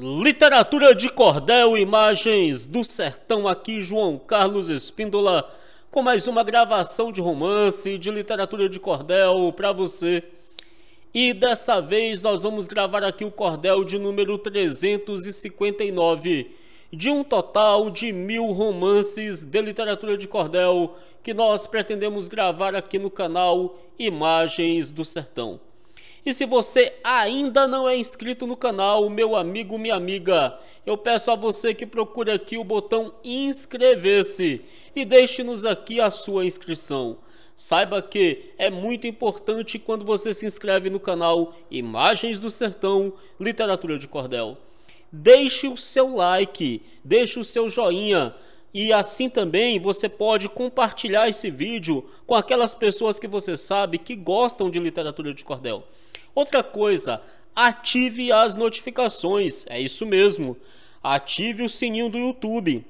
Literatura de cordel, imagens do sertão aqui, João Carlos Espíndola, com mais uma gravação de romance de literatura de cordel para você. E dessa vez nós vamos gravar aqui o cordel de número 359, de um total de mil romances de literatura de cordel que nós pretendemos gravar aqui no canal Imagens do Sertão. E se você ainda não é inscrito no canal, meu amigo, minha amiga, eu peço a você que procure aqui o botão inscrever-se e deixe-nos aqui a sua inscrição. Saiba que é muito importante quando você se inscreve no canal Imagens do Sertão Literatura de Cordel. Deixe o seu like, deixe o seu joinha. E assim também você pode compartilhar esse vídeo com aquelas pessoas que você sabe que gostam de literatura de cordel. Outra coisa, ative as notificações, é isso mesmo. Ative o sininho do YouTube.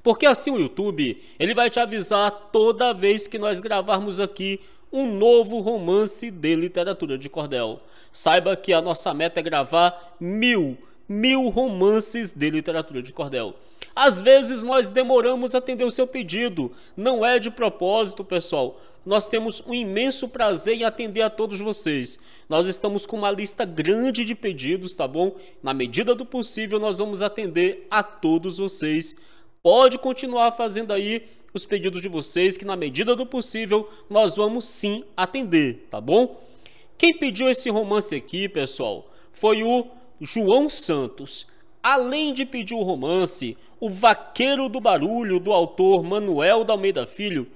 Porque assim o YouTube, ele vai te avisar toda vez que nós gravarmos aqui um novo romance de literatura de cordel. Saiba que a nossa meta é gravar mil, mil romances de literatura de cordel. Às vezes nós demoramos a atender o seu pedido, não é de propósito, pessoal nós temos um imenso prazer em atender a todos vocês. Nós estamos com uma lista grande de pedidos, tá bom? Na medida do possível, nós vamos atender a todos vocês. Pode continuar fazendo aí os pedidos de vocês, que na medida do possível, nós vamos sim atender, tá bom? Quem pediu esse romance aqui, pessoal, foi o João Santos. Além de pedir o romance, o Vaqueiro do Barulho, do autor Manuel da Almeida Filho,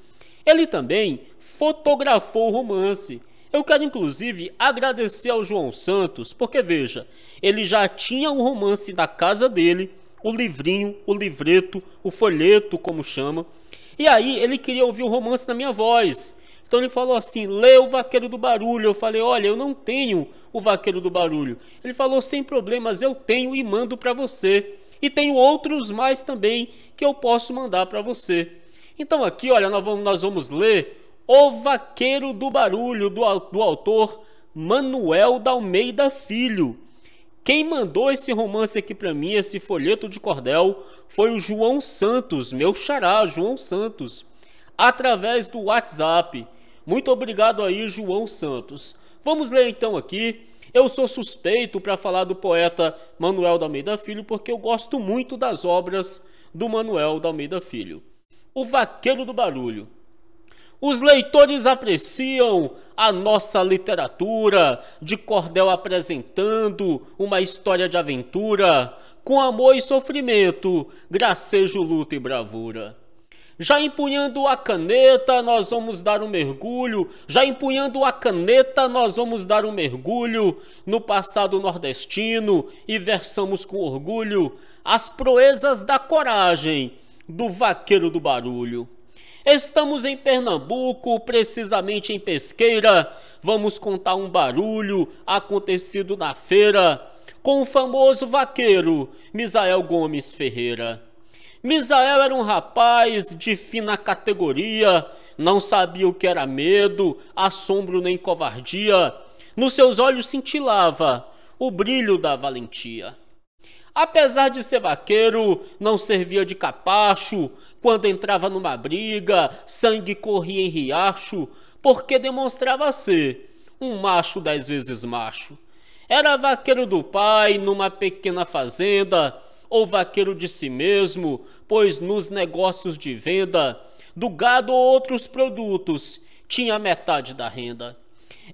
ele também fotografou o romance. Eu quero inclusive agradecer ao João Santos, porque veja, ele já tinha o um romance da casa dele, o livrinho, o livreto, o folheto, como chama. E aí ele queria ouvir o romance na minha voz. Então ele falou assim: lê o Vaqueiro do Barulho. Eu falei: olha, eu não tenho o Vaqueiro do Barulho. Ele falou: sem problemas, eu tenho e mando para você. E tenho outros mais também que eu posso mandar para você. Então aqui, olha, nós vamos, nós vamos ler o Vaqueiro do Barulho, do, do autor Manuel da Almeida Filho. Quem mandou esse romance aqui para mim, esse folheto de cordel, foi o João Santos, meu xará, João Santos, através do WhatsApp. Muito obrigado aí, João Santos. Vamos ler então aqui. Eu sou suspeito para falar do poeta Manuel da Almeida Filho, porque eu gosto muito das obras do Manuel da Almeida Filho. O Vaqueiro do Barulho. Os leitores apreciam a nossa literatura de cordel apresentando uma história de aventura com amor e sofrimento, gracejo, luta e bravura. Já empunhando a caneta, nós vamos dar um mergulho. Já empunhando a caneta, nós vamos dar um mergulho no passado nordestino e versamos com orgulho as proezas da coragem do vaqueiro do barulho. Estamos em Pernambuco, precisamente em Pesqueira. Vamos contar um barulho acontecido na feira com o famoso vaqueiro Misael Gomes Ferreira. Misael era um rapaz de fina categoria, não sabia o que era medo, assombro nem covardia. Nos seus olhos cintilava o brilho da valentia. Apesar de ser vaqueiro, não servia de capacho, quando entrava numa briga, sangue corria em riacho, porque demonstrava ser um macho dez vezes macho. Era vaqueiro do pai numa pequena fazenda, ou vaqueiro de si mesmo, pois nos negócios de venda do gado ou outros produtos tinha metade da renda.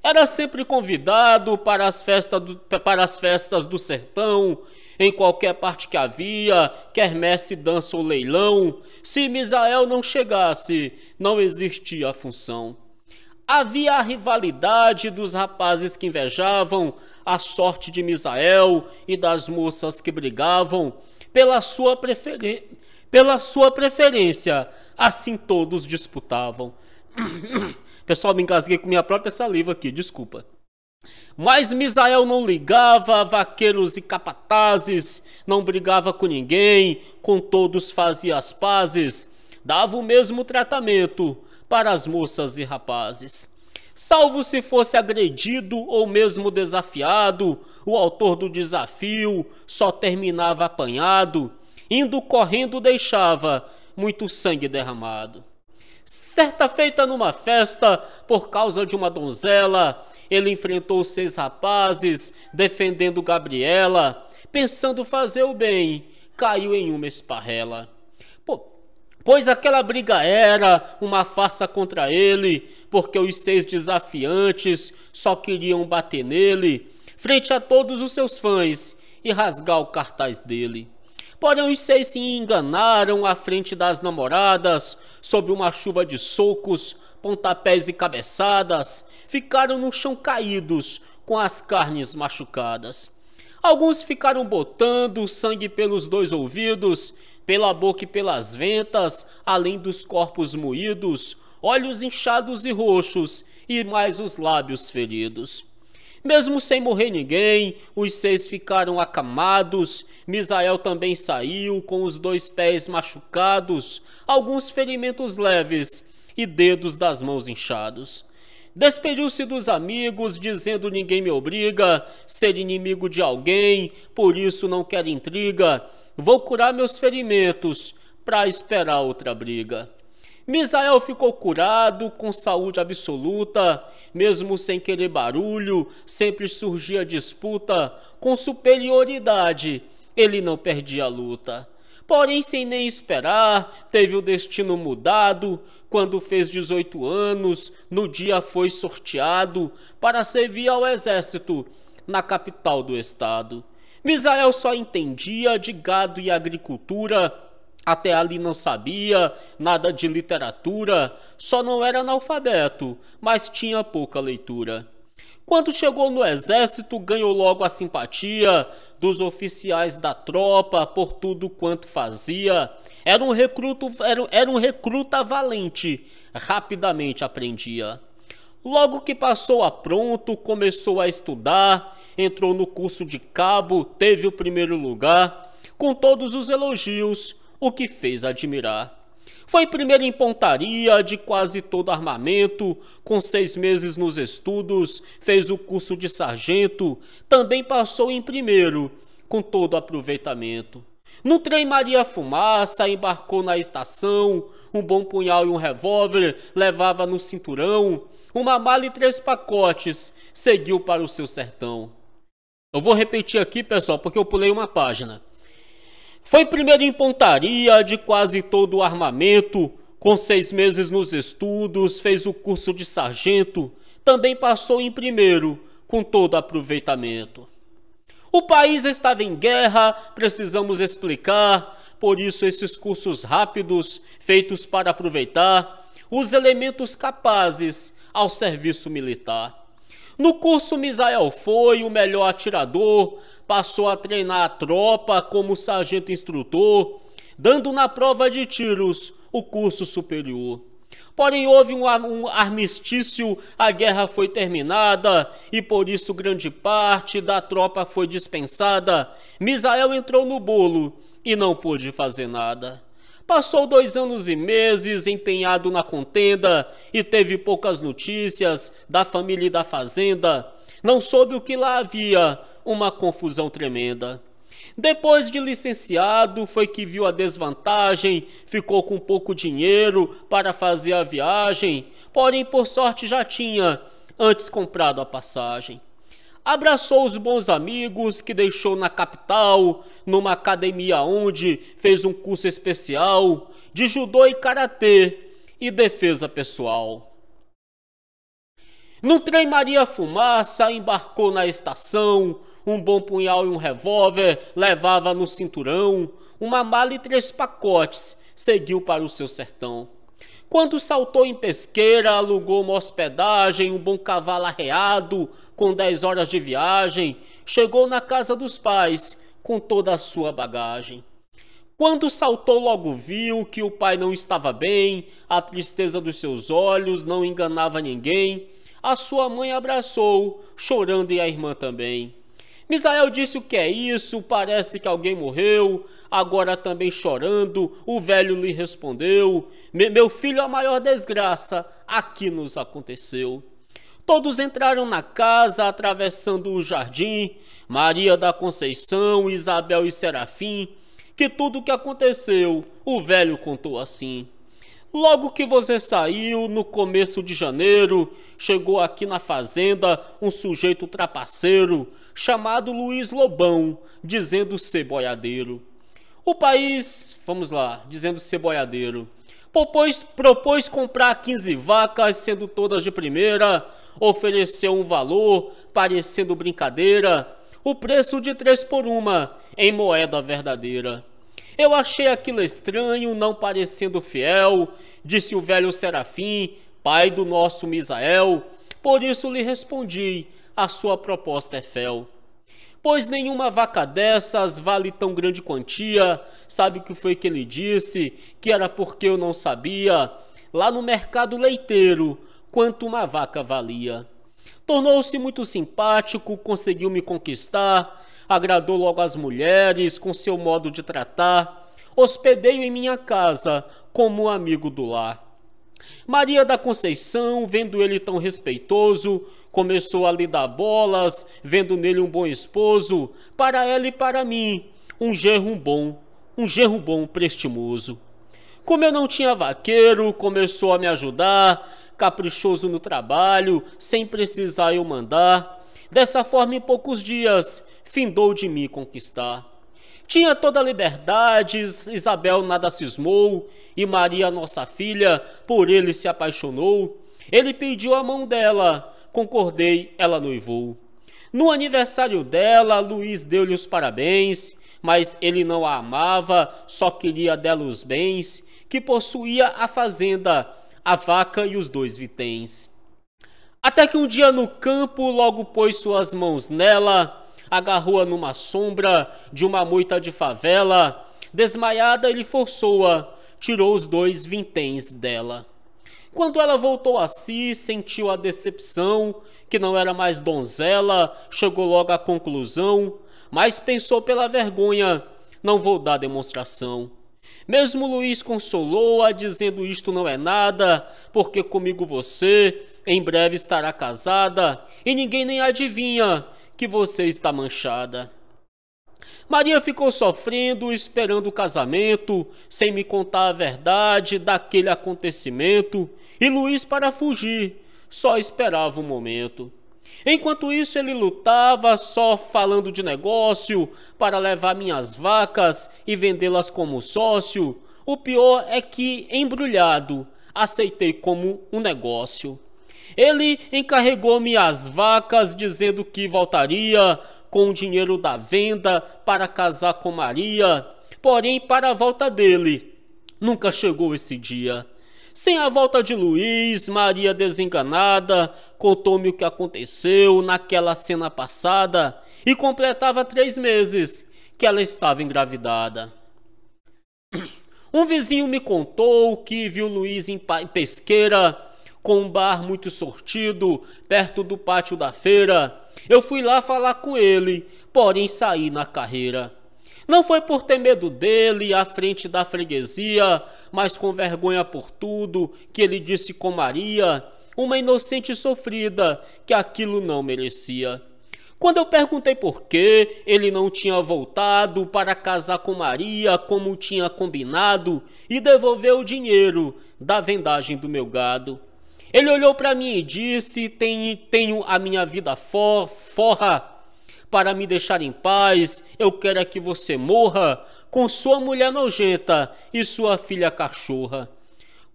Era sempre convidado para as festas do, para as festas do sertão em qualquer parte que havia, messe, dança ou leilão. Se Misael não chegasse, não existia a função. Havia a rivalidade dos rapazes que invejavam a sorte de Misael e das moças que brigavam pela sua, preferi pela sua preferência. Assim todos disputavam. Pessoal, me engasguei com minha própria saliva aqui, desculpa. Mas Misael não ligava, vaqueiros e capatazes, não brigava com ninguém, com todos fazia as pazes, dava o mesmo tratamento para as moças e rapazes. Salvo se fosse agredido ou mesmo desafiado, o autor do desafio só terminava apanhado, indo correndo deixava muito sangue derramado. Certa feita numa festa, por causa de uma donzela, ele enfrentou seis rapazes, defendendo Gabriela, pensando fazer o bem, caiu em uma esparrela. Pois aquela briga era uma farsa contra ele, porque os seis desafiantes só queriam bater nele, frente a todos os seus fãs, e rasgar o cartaz dele. Porém, os seis se enganaram à frente das namoradas, sob uma chuva de socos, pontapés e cabeçadas, ficaram no chão caídos, com as carnes machucadas. Alguns ficaram botando sangue pelos dois ouvidos, pela boca e pelas ventas, além dos corpos moídos, olhos inchados e roxos, e mais os lábios feridos. Mesmo sem morrer ninguém, os seis ficaram acamados, Misael também saiu com os dois pés machucados, alguns ferimentos leves e dedos das mãos inchados. Despediu-se dos amigos, dizendo: Ninguém me obriga, ser inimigo de alguém, por isso não quero intriga. Vou curar meus ferimentos para esperar outra briga. Misael ficou curado, com saúde absoluta, mesmo sem querer barulho, sempre surgia disputa, com superioridade, ele não perdia a luta. Porém, sem nem esperar, teve o destino mudado, quando fez 18 anos, no dia foi sorteado para servir ao exército na capital do estado. Misael só entendia de gado e agricultura, até ali não sabia nada de literatura, só não era analfabeto, mas tinha pouca leitura. Quando chegou no exército, ganhou logo a simpatia dos oficiais da tropa por tudo quanto fazia. Era um recruto, era, era um recruta valente, rapidamente aprendia. Logo que passou a pronto, começou a estudar, entrou no curso de cabo, teve o primeiro lugar, com todos os elogios o que fez admirar. Foi primeiro em pontaria de quase todo armamento, com seis meses nos estudos, fez o curso de sargento, também passou em primeiro, com todo aproveitamento. No trem Maria Fumaça, embarcou na estação, um bom punhal e um revólver levava no cinturão, uma mala e três pacotes, seguiu para o seu sertão. Eu vou repetir aqui, pessoal, porque eu pulei uma página. Foi primeiro em pontaria de quase todo o armamento, com seis meses nos estudos, fez o curso de sargento, também passou em primeiro, com todo aproveitamento. O país estava em guerra, precisamos explicar, por isso esses cursos rápidos, feitos para aproveitar os elementos capazes ao serviço militar. No curso, Misael foi o melhor atirador, passou a treinar a tropa como sargento instrutor, dando na prova de tiros o curso superior. Porém, houve um, armistício, a guerra foi terminada e por isso grande parte da tropa foi dispensada. Misael entrou no bolo e não pôde fazer nada. Passou dois anos e meses empenhado na contenda e teve poucas notícias da família e da fazenda. Não soube o que lá havia, uma confusão tremenda. Depois de licenciado, foi que viu a desvantagem, ficou com pouco dinheiro para fazer a viagem, porém, por sorte, já tinha antes comprado a passagem abraçou os bons amigos que deixou na capital, numa academia onde fez um curso especial de judô e karatê e defesa pessoal. No trem Maria Fumaça embarcou na estação, um bom punhal e um revólver levava no cinturão, uma mala e três pacotes, seguiu para o seu sertão. Quando saltou em pesqueira, alugou uma hospedagem, um bom cavalo arreado, com 10 horas de viagem, chegou na casa dos pais, com toda a sua bagagem. Quando saltou, logo viu que o pai não estava bem, a tristeza dos seus olhos não enganava ninguém. A sua mãe abraçou, chorando e a irmã também. Misael disse o que é isso, parece que alguém morreu, agora também chorando, o velho lhe respondeu, meu filho a maior desgraça, aqui nos aconteceu. Todos entraram na casa, atravessando o jardim, Maria da Conceição, Isabel e Serafim, que tudo o que aconteceu, o velho contou assim. Logo que você saiu, no começo de janeiro, chegou aqui na fazenda um sujeito trapaceiro, chamado Luiz Lobão, dizendo ser boiadeiro. O país, vamos lá, dizendo ser boiadeiro, propôs, propôs comprar 15 vacas, sendo todas de primeira, ofereceu um valor, parecendo brincadeira, o preço de três por uma, em moeda verdadeira. Eu achei aquilo estranho, não parecendo fiel, disse o velho Serafim, pai do nosso Misael. Por isso lhe respondi, a sua proposta é fel. Pois nenhuma vaca dessas vale tão grande quantia. Sabe o que foi que ele disse? Que era porque eu não sabia. Lá no mercado leiteiro, quanto uma vaca valia. Tornou-se muito simpático, conseguiu me conquistar, agradou logo as mulheres com seu modo de tratar. Hospedei-o em minha casa como um amigo do lar. Maria da Conceição, vendo ele tão respeitoso, começou a lhe dar bolas, vendo nele um bom esposo, para ela e para mim, um gerro bom, um gerro bom prestimoso. Como eu não tinha vaqueiro, começou a me ajudar, caprichoso no trabalho, sem precisar eu mandar. Dessa forma, em poucos dias, findou de me conquistar. Tinha toda a liberdade, Isabel nada cismou, e Maria, nossa filha, por ele se apaixonou. Ele pediu a mão dela, concordei, ela noivou. No aniversário dela, Luiz deu-lhe os parabéns, mas ele não a amava, só queria dela os bens, que possuía a fazenda, a vaca e os dois vitens. Até que um dia no campo, logo pôs suas mãos nela, agarrou-a numa sombra de uma moita de favela, desmaiada ele forçou-a, tirou os dois vinténs dela. Quando ela voltou a si, sentiu a decepção, que não era mais donzela, chegou logo à conclusão, mas pensou pela vergonha: não vou dar demonstração. Mesmo Luiz consolou-a, dizendo: Isto não é nada, porque comigo você em breve estará casada, e ninguém nem adivinha que você está manchada. Maria ficou sofrendo, esperando o casamento, sem me contar a verdade daquele acontecimento e Luiz para fugir. Só esperava o momento. Enquanto isso, ele lutava só falando de negócio para levar minhas vacas e vendê-las como sócio. O pior é que, embrulhado, aceitei como um negócio. Ele encarregou-me as vacas, dizendo que voltaria com o dinheiro da venda para casar com Maria. Porém, para a volta dele, nunca chegou esse dia. Sem a volta de Luiz, Maria desenganada, contou-me o que aconteceu naquela cena passada e completava três meses que ela estava engravidada. Um vizinho me contou que viu Luiz em pesqueira com um bar muito sortido perto do pátio da feira. Eu fui lá falar com ele, porém saí na carreira. Não foi por ter medo dele à frente da freguesia, mas com vergonha por tudo que ele disse com Maria, uma inocente sofrida que aquilo não merecia. Quando eu perguntei por que ele não tinha voltado para casar com Maria como tinha combinado e devolveu o dinheiro da vendagem do meu gado, ele olhou para mim e disse: Tenho, tenho a minha vida for, forra para me deixar em paz, eu quero é que você morra, com sua mulher nojenta e sua filha cachorra.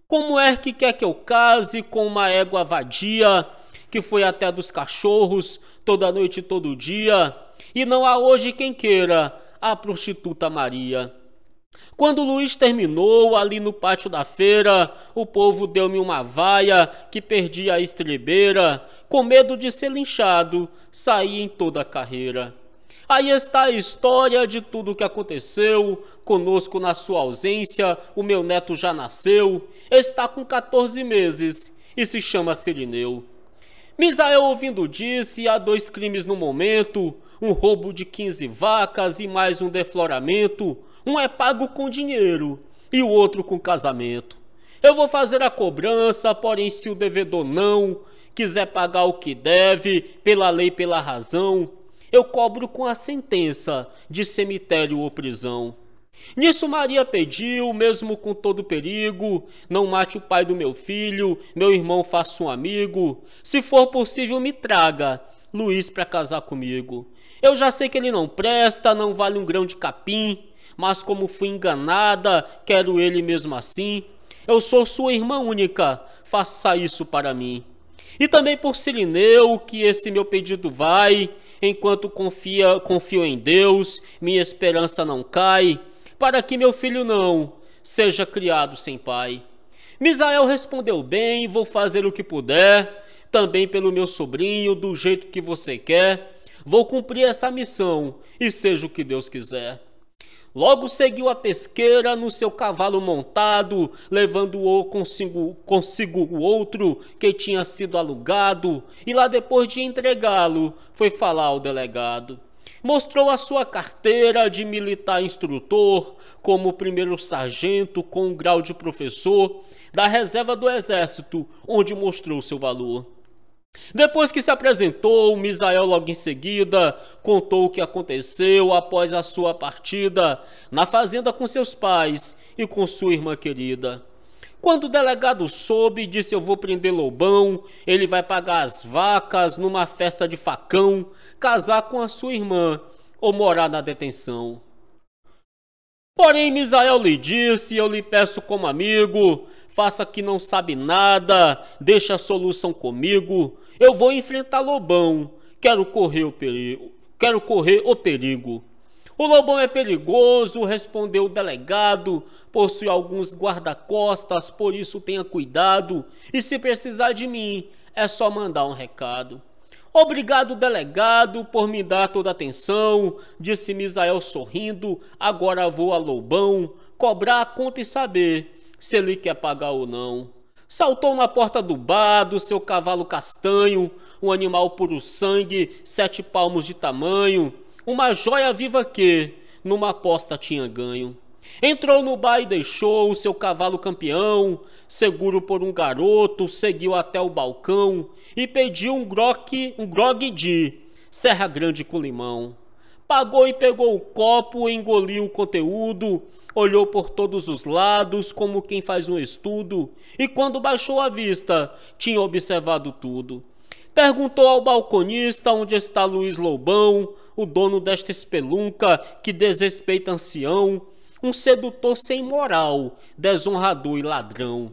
Como é que quer que eu case com uma égua vadia, que foi até dos cachorros, toda noite e todo dia, e não há hoje quem queira a prostituta Maria? Quando Luiz terminou ali no pátio da feira, o povo deu-me uma vaia que perdi a estribeira, com medo de ser linchado, saí em toda a carreira. Aí está a história de tudo o que aconteceu. Conosco na sua ausência, o meu neto já nasceu. Está com 14 meses e se chama Serineu. Misael ouvindo disse, há dois crimes no momento, um roubo de 15 vacas e mais um defloramento. Um é pago com dinheiro e o outro com casamento. Eu vou fazer a cobrança, porém, se o devedor não quiser pagar o que deve, pela lei, pela razão, eu cobro com a sentença de cemitério ou prisão. Nisso Maria pediu, mesmo com todo perigo, não mate o pai do meu filho, meu irmão faça um amigo, se for possível me traga Luiz para casar comigo. Eu já sei que ele não presta, não vale um grão de capim, mas como fui enganada, quero ele mesmo assim. Eu sou sua irmã única, faça isso para mim. E também por Sirineu, que esse meu pedido vai, enquanto confia, confio em Deus, minha esperança não cai, para que meu filho não seja criado sem pai. Misael respondeu bem, vou fazer o que puder, também pelo meu sobrinho, do jeito que você quer. Vou cumprir essa missão e seja o que Deus quiser. Logo seguiu a pesqueira no seu cavalo montado, levando-o consigo, consigo o outro que tinha sido alugado, e lá depois de entregá-lo, foi falar ao delegado. Mostrou a sua carteira de militar instrutor, como primeiro sargento com o grau de professor, da reserva do exército, onde mostrou seu valor. Depois que se apresentou, Misael logo em seguida contou o que aconteceu após a sua partida na fazenda com seus pais e com sua irmã querida. Quando o delegado soube, disse: Eu vou prender Lobão, ele vai pagar as vacas numa festa de facão, casar com a sua irmã ou morar na detenção. Porém, Misael lhe disse: Eu lhe peço como amigo faça que não sabe nada, deixa a solução comigo. Eu vou enfrentar Lobão, quero correr o perigo, quero correr o perigo. O Lobão é perigoso, respondeu o delegado. Possui alguns guarda-costas, por isso tenha cuidado. E se precisar de mim, é só mandar um recado. Obrigado, delegado, por me dar toda a atenção, disse Misael sorrindo. Agora vou a Lobão cobrar a conta e saber se ele quer pagar ou não. Saltou na porta do bar do seu cavalo castanho, um animal puro sangue, sete palmos de tamanho, uma joia viva que, numa aposta, tinha ganho. Entrou no bar e deixou o seu cavalo campeão, seguro por um garoto, seguiu até o balcão e pediu um grog, um grog de Serra Grande com limão pagou e pegou o copo, engoliu o conteúdo, olhou por todos os lados como quem faz um estudo, e quando baixou a vista, tinha observado tudo. Perguntou ao balconista onde está Luiz Lobão, o dono desta espelunca que desrespeita ancião, um sedutor sem moral, desonrador e ladrão.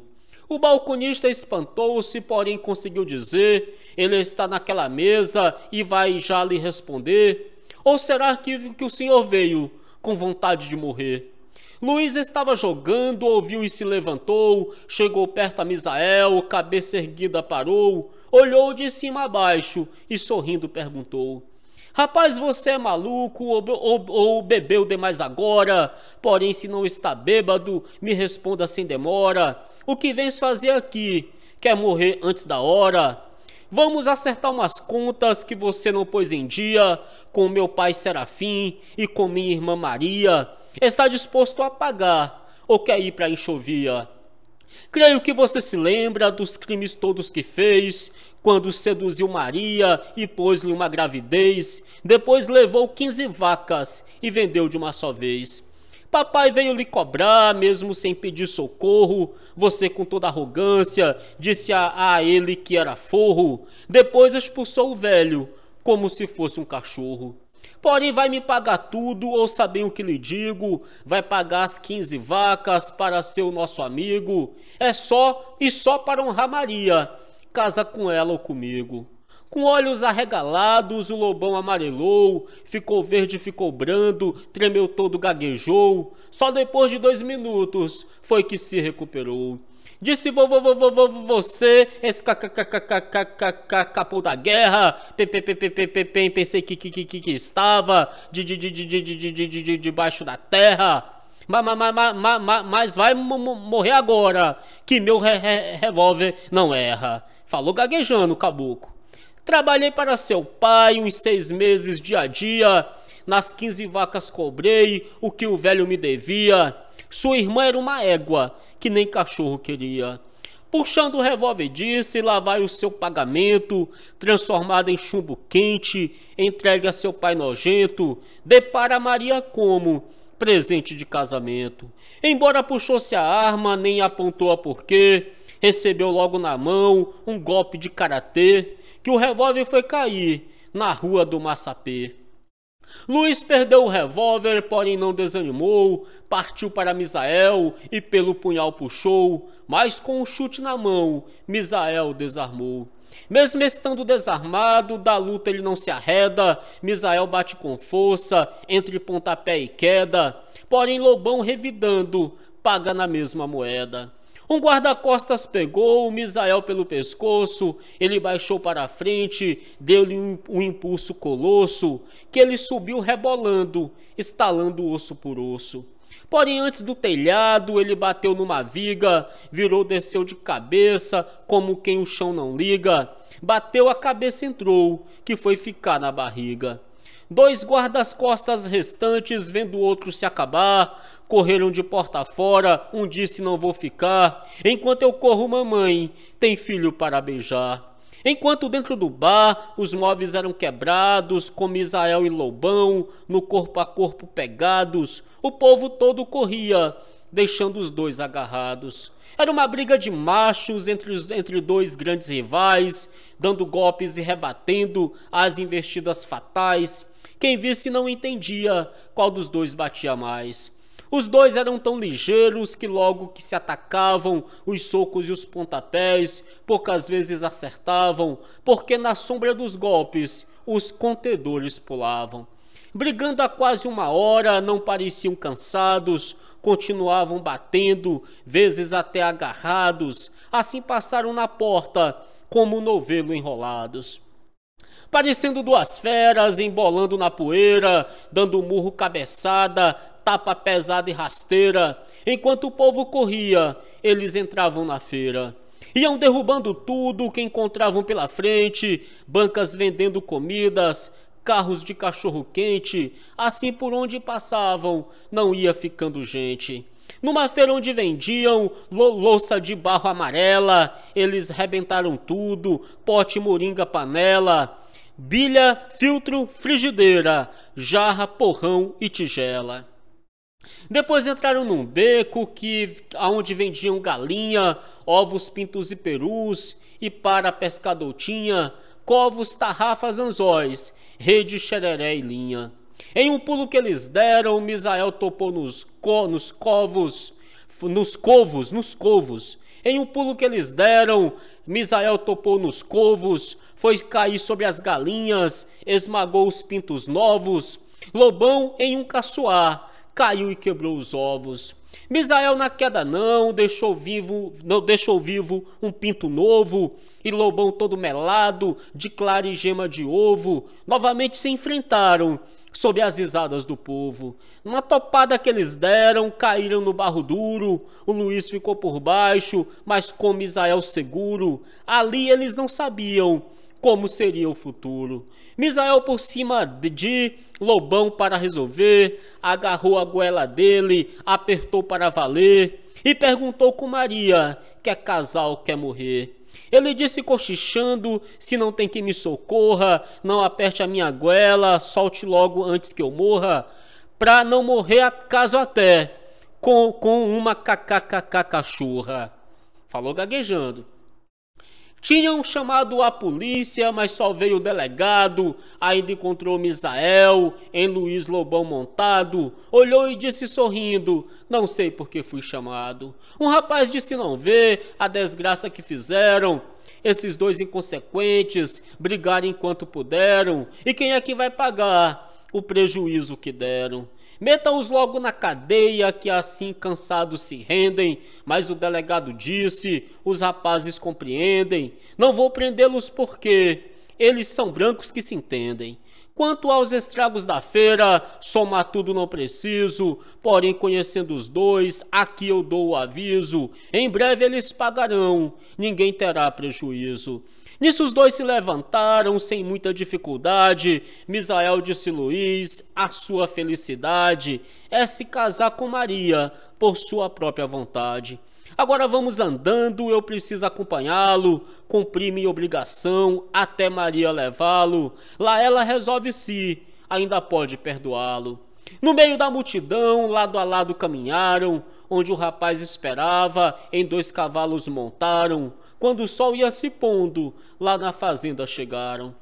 O balconista espantou-se, porém conseguiu dizer: ele está naquela mesa e vai já lhe responder. Ou será que, que o Senhor veio com vontade de morrer? Luiz estava jogando, ouviu e se levantou, chegou perto a Misael, cabeça erguida parou, olhou de cima a baixo e sorrindo perguntou: Rapaz, você é maluco ou, ou, ou, bebeu demais agora? Porém, se não está bêbado, me responda sem demora. O que vens fazer aqui? Quer morrer antes da hora? Vamos acertar umas contas que você não pôs em dia com meu pai Serafim e com minha irmã Maria. Está disposto a pagar ou quer ir para a enxovia? Creio que você se lembra dos crimes todos que fez, quando seduziu Maria e pôs-lhe uma gravidez, depois levou 15 vacas e vendeu de uma só vez. Papai veio lhe cobrar, mesmo sem pedir socorro. Você, com toda arrogância, disse a, a ele que era forro. Depois expulsou o velho, como se fosse um cachorro. Porém, vai me pagar tudo, ou sabem o que lhe digo? Vai pagar as 15 vacas para ser o nosso amigo. É só e só para honrar Maria. Casa com ela ou comigo. Com olhos arregalados, o lobão amarelou, ficou verde, ficou brando, tremeu todo, gaguejou. Só depois de dois minutos foi que se recuperou. Disse vovô, vovô, vovô, você, esse capô da guerra, pensei que, que, que, que estava debaixo da terra. Mas, vai morrer agora, que meu revólver não erra. Falou gaguejando o caboclo. Trabalhei para seu pai uns seis meses dia a dia. Nas quinze vacas cobrei o que o velho me devia. Sua irmã era uma égua que nem cachorro queria. Puxando o revólver disse: lá vai o seu pagamento, transformado em chumbo quente, entregue a seu pai nojento. Depara Maria como presente de casamento. Embora puxou-se a arma, nem apontou a porquê, recebeu logo na mão um golpe de karatê que o revólver foi cair na rua do Massapê. Luiz perdeu o revólver, porém não desanimou, partiu para Misael e pelo punhal puxou, mas com o um chute na mão, Misael desarmou. Mesmo estando desarmado, da luta ele não se arreda, Misael bate com força, entre pontapé e queda, porém Lobão revidando, paga na mesma moeda. Um guarda-costas pegou o Misael pelo pescoço, ele baixou para a frente, deu-lhe um, um, impulso colosso, que ele subiu rebolando, estalando osso por osso. Porém, antes do telhado, ele bateu numa viga, virou, desceu de cabeça, como quem o chão não liga. Bateu a cabeça, entrou, que foi ficar na barriga. Dois guardas-costas restantes, vendo o outro se acabar, Correram de porta fora, um disse não vou ficar. Enquanto eu corro, mamãe, tem filho para beijar. Enquanto dentro do bar, os móveis eram quebrados, com Israel e Lobão, no corpo a corpo pegados, o povo todo corria, deixando os dois agarrados. Era uma briga de machos entre, os, entre dois grandes rivais, dando golpes e rebatendo as investidas fatais. Quem visse não entendia qual dos dois batia mais. Os dois eram tão ligeiros que logo que se atacavam, os socos e os pontapés poucas vezes acertavam, porque na sombra dos golpes os contedores pulavam. Brigando há quase uma hora, não pareciam cansados, continuavam batendo, vezes até agarrados, assim passaram na porta, como novelo enrolados parecendo duas feras embolando na poeira, dando murro cabeçada, tapa pesada e rasteira. Enquanto o povo corria, eles entravam na feira. Iam derrubando tudo que encontravam pela frente, bancas vendendo comidas, carros de cachorro quente, assim por onde passavam, não ia ficando gente. Numa feira onde vendiam louça de barro amarela, eles rebentaram tudo, pote, moringa, panela, bilha, filtro, frigideira, jarra, porrão e tigela. Depois entraram num beco que aonde vendiam galinha, ovos, pintos e perus, e para pescador covos, tarrafas, anzóis, rede, xereré e linha. Em um pulo que eles deram, Misael topou nos, co nos covos, nos covos, nos covos. Em um pulo que eles deram, Misael topou nos covos, foi cair sobre as galinhas, esmagou os pintos novos. Lobão em um caçoar, caiu e quebrou os ovos. Misael na queda não, deixou vivo, não deixou vivo um pinto novo e Lobão todo melado, de clara e gema de ovo. Novamente se enfrentaram sob as risadas do povo. Na topada que eles deram, caíram no barro duro. O Luiz ficou por baixo, mas com Misael seguro. Ali eles não sabiam como seria o futuro. Misael por cima de Lobão para resolver, agarrou a goela dele, apertou para valer e perguntou com Maria: Quer casal, quer morrer? Ele disse cochichando: Se não tem quem me socorra, não aperte a minha goela, solte logo antes que eu morra, pra não morrer caso até, com, com uma kkkk cachorra. Falou gaguejando. Tinham chamado a polícia, mas só veio o delegado. Ainda encontrou Misael em Luiz Lobão montado. Olhou e disse sorrindo: Não sei por que fui chamado. Um rapaz disse não ver a desgraça que fizeram. Esses dois inconsequentes brigaram enquanto puderam. E quem é que vai pagar o prejuízo que deram? Meta-os logo na cadeia, que assim cansados se rendem. Mas o delegado disse: os rapazes compreendem. Não vou prendê-los porque eles são brancos que se entendem. Quanto aos estragos da feira, somar tudo não preciso, porém conhecendo os dois, aqui eu dou o aviso, em breve eles pagarão, ninguém terá prejuízo. Nisso os dois se levantaram sem muita dificuldade. Misael disse Luiz: "A sua felicidade é se casar com Maria por sua própria vontade. Agora vamos andando, eu preciso acompanhá-lo, cumprir minha obrigação até Maria levá-lo. Lá ela resolve se ainda pode perdoá-lo." No meio da multidão, lado a lado caminharam, onde o rapaz esperava, em dois cavalos montaram, quando o sol ia se pondo, lá na fazenda chegaram.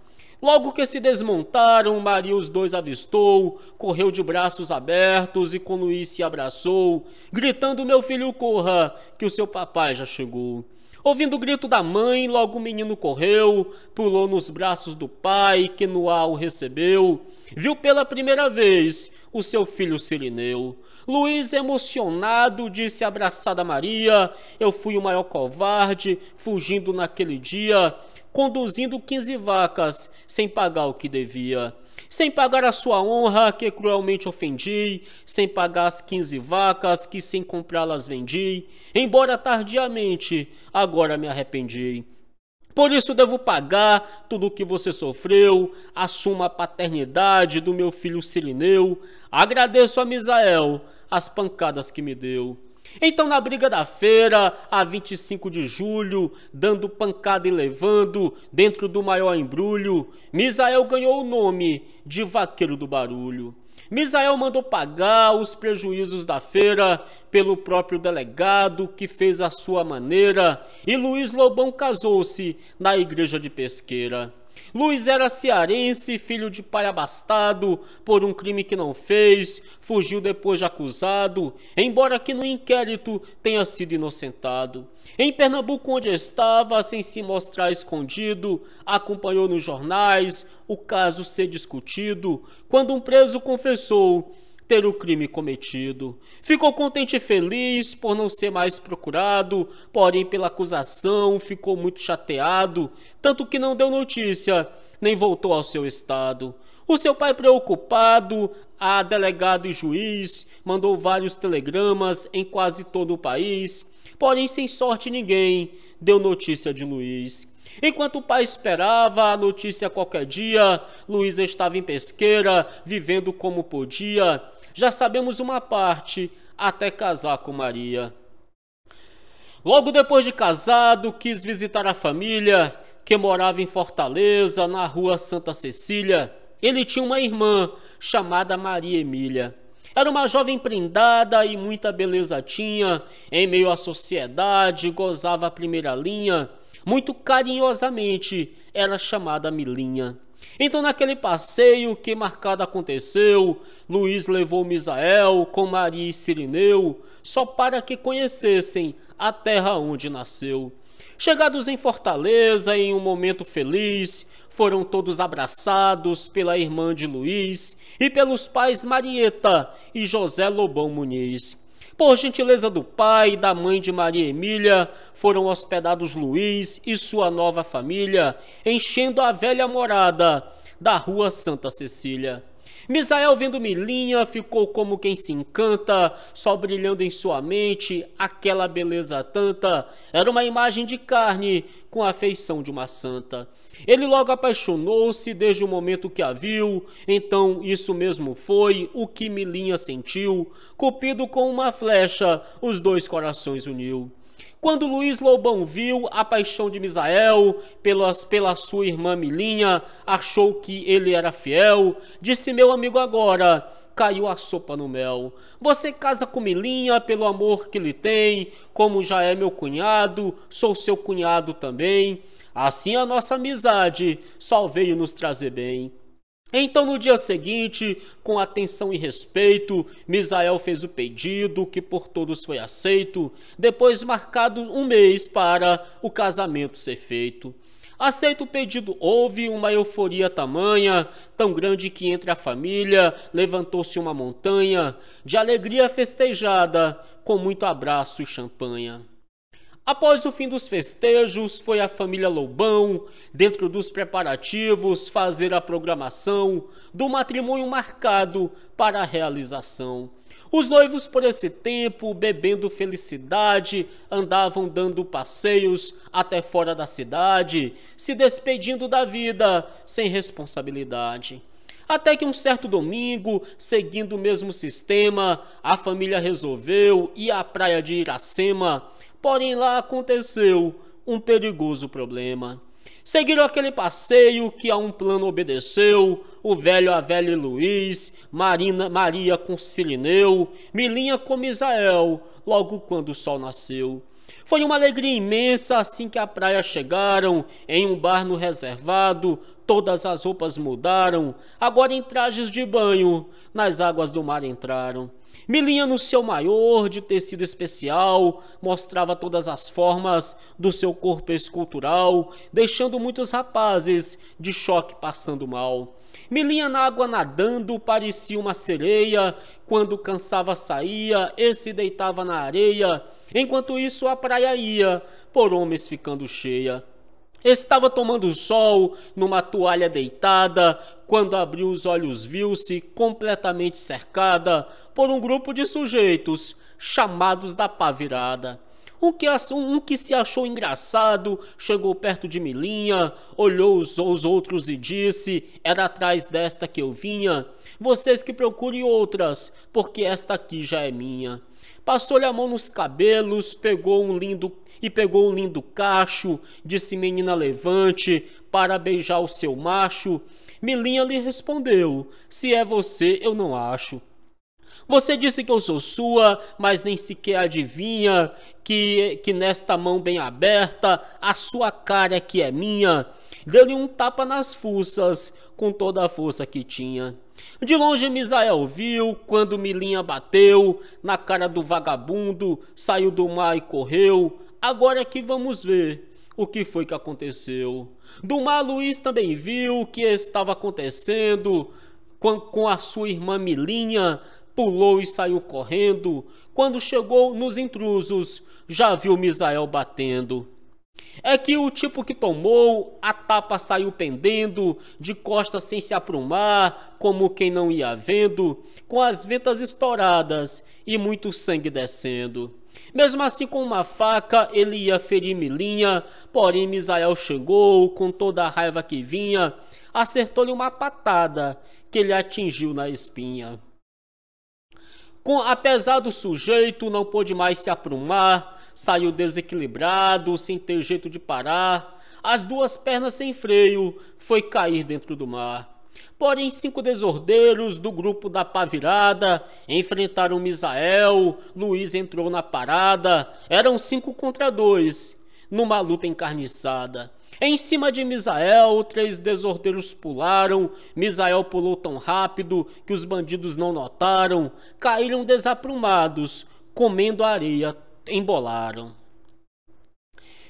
Logo que se desmontaram, Maria os dois avistou, correu de braços abertos e com Luiz se abraçou, gritando: Meu filho, corra, que o seu papai já chegou. Ouvindo o grito da mãe, logo o menino correu, pulou nos braços do pai, que no ar o recebeu. Viu pela primeira vez o seu filho Sirineu. Luiz, emocionado, disse abraçada a Maria: Eu fui o maior covarde, fugindo naquele dia, conduzindo 15 vacas, sem pagar o que devia. Sem pagar a sua honra, que cruelmente ofendi, sem pagar as 15 vacas, que sem comprá-las vendi, embora tardiamente, agora me arrependi. Por isso devo pagar tudo o que você sofreu, assuma a paternidade do meu filho Sirineu, agradeço a Misael, as pancadas que me deu. Então, na briga da feira, a 25 de julho, dando pancada e levando, dentro do maior embrulho, Misael ganhou o nome de Vaqueiro do Barulho. Misael mandou pagar os prejuízos da feira pelo próprio delegado que fez a sua maneira, e Luiz Lobão casou-se na igreja de Pesqueira. Luiz era cearense, filho de pai abastado, por um crime que não fez, fugiu depois de acusado, embora que no inquérito tenha sido inocentado. Em Pernambuco, onde estava, sem se mostrar escondido, acompanhou nos jornais o caso ser discutido, quando um preso confessou o crime cometido. Ficou contente e feliz por não ser mais procurado, porém, pela acusação, ficou muito chateado, tanto que não deu notícia, nem voltou ao seu estado. O seu pai, preocupado, a delegado e juiz, mandou vários telegramas em quase todo o país, porém, sem sorte ninguém deu notícia de Luiz. Enquanto o pai esperava a notícia qualquer dia, Luiz estava em pesqueira, vivendo como podia, já sabemos uma parte, até casar com Maria. Logo depois de casado, quis visitar a família, que morava em Fortaleza, na rua Santa Cecília. Ele tinha uma irmã, chamada Maria Emília. Era uma jovem prendada e muita beleza tinha, em meio à sociedade, gozava a primeira linha. Muito carinhosamente era chamada Milinha. Então, naquele passeio que marcado aconteceu, Luiz levou Misael com Maria e Sirineu, só para que conhecessem a terra onde nasceu. Chegados em Fortaleza, em um momento feliz, foram todos abraçados pela irmã de Luiz e pelos pais Marieta e José Lobão Muniz. Por gentileza do pai e da mãe de Maria Emília, foram hospedados Luiz e sua nova família, enchendo a velha morada da rua Santa Cecília. Misael, vendo Milinha, ficou como quem se encanta, só brilhando em sua mente aquela beleza tanta. Era uma imagem de carne com a feição de uma santa. Ele logo apaixonou-se desde o momento que a viu, então isso mesmo foi o que Milinha sentiu. Cupido com uma flecha, os dois corações uniu. Quando Luiz Lobão viu a paixão de Misael pelas, pela sua irmã Milinha, achou que ele era fiel, disse meu amigo agora, caiu a sopa no mel. Você casa com Milinha pelo amor que lhe tem, como já é meu cunhado, sou seu cunhado também. Assim a nossa amizade só veio nos trazer bem. Então, no dia seguinte, com atenção e respeito, Misael fez o pedido, que por todos foi aceito, depois marcado um mês para o casamento ser feito. Aceito o pedido, houve uma euforia tamanha, tão grande que entre a família levantou-se uma montanha de alegria festejada, com muito abraço e champanha. Após o fim dos festejos, foi a família Loubão, dentro dos preparativos, fazer a programação do matrimônio marcado para a realização. Os noivos, por esse tempo, bebendo felicidade, andavam dando passeios até fora da cidade, se despedindo da vida sem responsabilidade. Até que um certo domingo, seguindo o mesmo sistema, a família resolveu ir à praia de Iracema, porém lá aconteceu um perigoso problema. Seguiram aquele passeio que a um plano obedeceu, o velho a velho Luiz, Marina, Maria com Sirineu, Milinha com Misael, logo quando o sol nasceu. Foi uma alegria imensa assim que à praia chegaram, em um bar no reservado, todas as roupas mudaram, agora em trajes de banho, nas águas do mar entraram. Milinha no seu maior de tecido especial mostrava todas as formas do seu corpo escultural, deixando muitos rapazes de choque passando mal. Milinha na água nadando parecia uma sereia, quando cansava saía e se deitava na areia Enquanto isso, a praia ia, por homens ficando cheia. Estava tomando sol, numa toalha deitada, quando abriu os olhos viu-se completamente cercada por um grupo de sujeitos, chamados da pavirada. Um que, um que se achou engraçado chegou perto de Milinha, olhou os, os outros e disse: Era atrás desta que eu vinha. Vocês que procurem outras, porque esta aqui já é minha. Passou-lhe a mão nos cabelos, pegou um lindo e pegou um lindo cacho, disse menina levante, para beijar o seu macho. Milinha lhe respondeu: Se é você, eu não acho. Você disse que eu sou sua, mas nem sequer adivinha que, que nesta mão bem aberta a sua cara que é minha. Deu-lhe um tapa nas fuças com toda a força que tinha. De longe Misael viu quando Milinha bateu na cara do vagabundo, saiu do mar e correu. Agora é que vamos ver o que foi que aconteceu. Do mar Luiz também viu o que estava acontecendo com a sua irmã Milinha, pulou e saiu correndo. Quando chegou nos intrusos, já viu Misael batendo. É que o tipo que tomou, a tapa saiu pendendo, de costa sem se aprumar, como quem não ia vendo, com as ventas estouradas e muito sangue descendo. Mesmo assim, com uma faca, ele ia ferir Milinha, porém Misael chegou, com toda a raiva que vinha, acertou-lhe uma patada que lhe atingiu na espinha. Com, apesar do sujeito, não pôde mais se aprumar, saiu desequilibrado, sem ter jeito de parar, as duas pernas sem freio, foi cair dentro do mar. Porém, cinco desordeiros do grupo da Pavirada enfrentaram Misael, Luiz entrou na parada, eram cinco contra dois, numa luta encarniçada. Em cima de Misael, três desordeiros pularam. Misael pulou tão rápido que os bandidos não notaram. Caíram desaprumados, comendo a areia embolaram.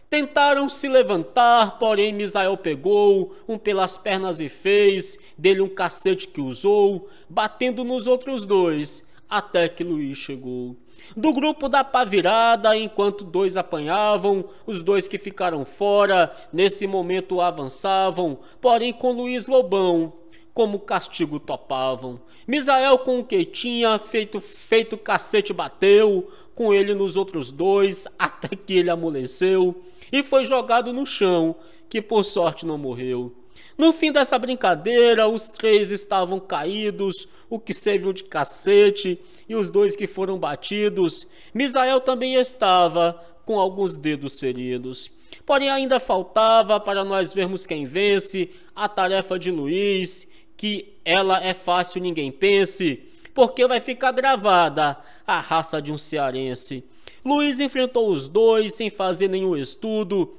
Tentaram se levantar, porém Misael pegou um pelas pernas e fez dele um cacete que usou, batendo nos outros dois, até que Luiz chegou. Do grupo da pavirada, enquanto dois apanhavam, os dois que ficaram fora, nesse momento avançavam, porém com Luiz Lobão, como castigo topavam. Misael com o que tinha, feito, feito cacete bateu, com ele nos outros dois até que ele amoleceu e foi jogado no chão, que por sorte não morreu. No fim dessa brincadeira, os três estavam caídos, o que serviu de cacete e os dois que foram batidos. Misael também estava com alguns dedos feridos. Porém, ainda faltava para nós vermos quem vence a tarefa de Luiz, que ela é fácil, ninguém pense porque vai ficar gravada a raça de um cearense. Luiz enfrentou os dois sem fazer nenhum estudo.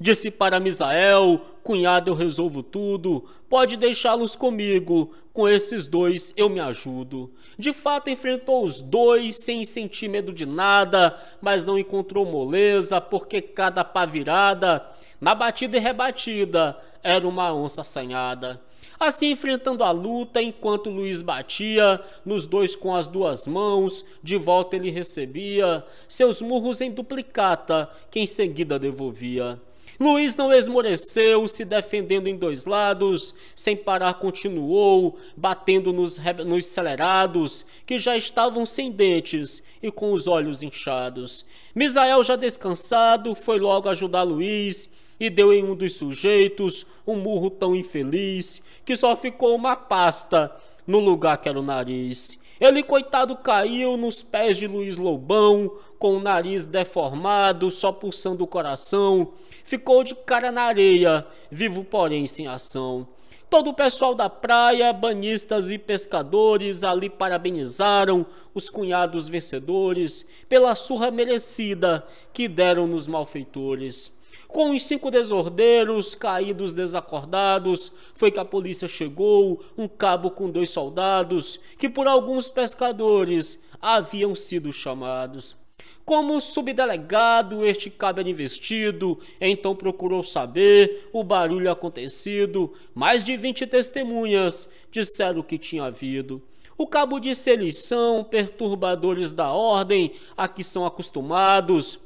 Disse para Misael: Cunhado, eu resolvo tudo. Pode deixá-los comigo. Com esses dois eu me ajudo. De fato, enfrentou os dois sem sentir medo de nada, mas não encontrou moleza, porque cada pavirada, na batida e rebatida, era uma onça assanhada. Assim enfrentando a luta enquanto Luiz batia, nos dois com as duas mãos, de volta ele recebia, seus murros em duplicata, que em seguida devolvia. Luiz não esmoreceu, se defendendo em dois lados, sem parar continuou, batendo nos, nos acelerados, que já estavam sem dentes e com os olhos inchados. Misael, já descansado, foi logo ajudar Luiz e deu em um dos sujeitos um murro tão infeliz que só ficou uma pasta no lugar que era o nariz. Ele, coitado, caiu nos pés de Luiz Lobão, com o nariz deformado, só pulsando o coração. Ficou de cara na areia, vivo, porém, sem ação. Todo o pessoal da praia, banhistas e pescadores ali parabenizaram os cunhados vencedores pela surra merecida que deram nos malfeitores com os cinco desordeiros, caídos, desacordados. Foi que a polícia chegou, um cabo com dois soldados, que por alguns pescadores haviam sido chamados. Como subdelegado, este cabo era investido, então procurou saber o barulho acontecido. Mais de 20 testemunhas disseram que tinha havido. O cabo disse: eles são perturbadores da ordem, a que são acostumados.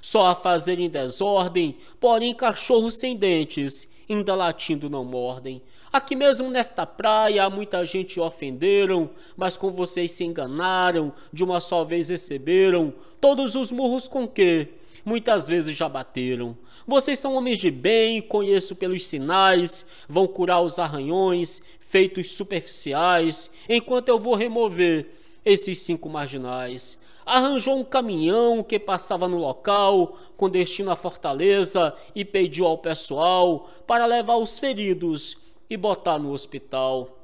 Só a fazer em desordem, porém cachorros sem dentes, ainda latindo não mordem. Aqui mesmo nesta praia muita gente ofenderam, mas com vocês se enganaram, de uma só vez receberam todos os murros com que muitas vezes já bateram. Vocês são homens de bem, conheço pelos sinais, vão curar os arranhões, feitos superficiais, enquanto eu vou remover esses cinco marginais arranjou um caminhão que passava no local com destino à fortaleza e pediu ao pessoal para levar os feridos e botar no hospital.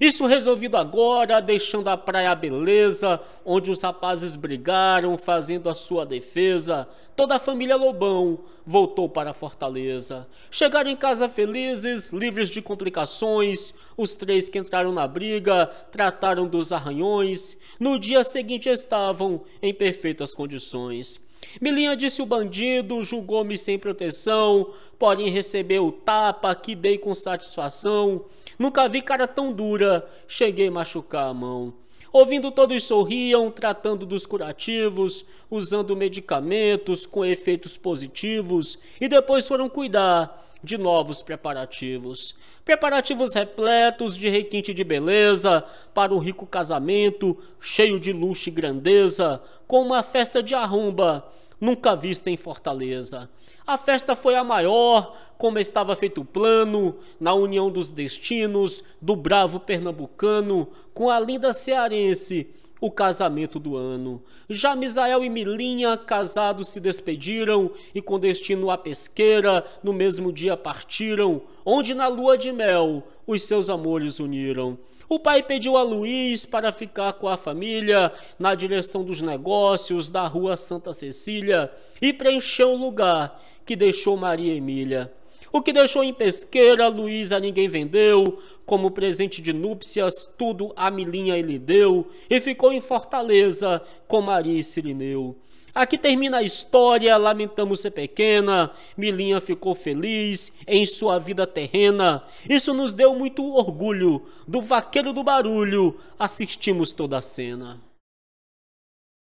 Isso resolvido agora, deixando a praia beleza, onde os rapazes brigaram, fazendo a sua defesa. Toda a família Lobão voltou para Fortaleza. Chegaram em casa felizes, livres de complicações. Os três que entraram na briga trataram dos arranhões. No dia seguinte estavam em perfeitas condições. Milinha disse o bandido, julgou-me sem proteção, porém recebeu o tapa que dei com satisfação. Nunca vi cara tão dura, cheguei a machucar a mão. Ouvindo todos sorriam, tratando dos curativos, usando medicamentos com efeitos positivos e depois foram cuidar de novos preparativos. Preparativos repletos de requinte de beleza para um rico casamento, cheio de luxo e grandeza, com uma festa de arromba nunca vista em Fortaleza. A festa foi a maior, como estava feito o plano, na união dos destinos, do bravo pernambucano com a linda cearense, o casamento do ano. Já Misael e Milinha, casados, se despediram e com destino à pesqueira, no mesmo dia partiram, onde na lua de mel os seus amores uniram. O pai pediu a Luiz para ficar com a família na direção dos negócios da rua Santa Cecília e preencheu o lugar que deixou Maria Emília. O que deixou em pesqueira, Luísa ninguém vendeu, como presente de núpcias, tudo a Milinha ele deu, e ficou em Fortaleza com Maria e Sirineu. Aqui termina a história, lamentamos ser pequena, Milinha ficou feliz em sua vida terrena. Isso nos deu muito orgulho, do vaqueiro do barulho, assistimos toda a cena.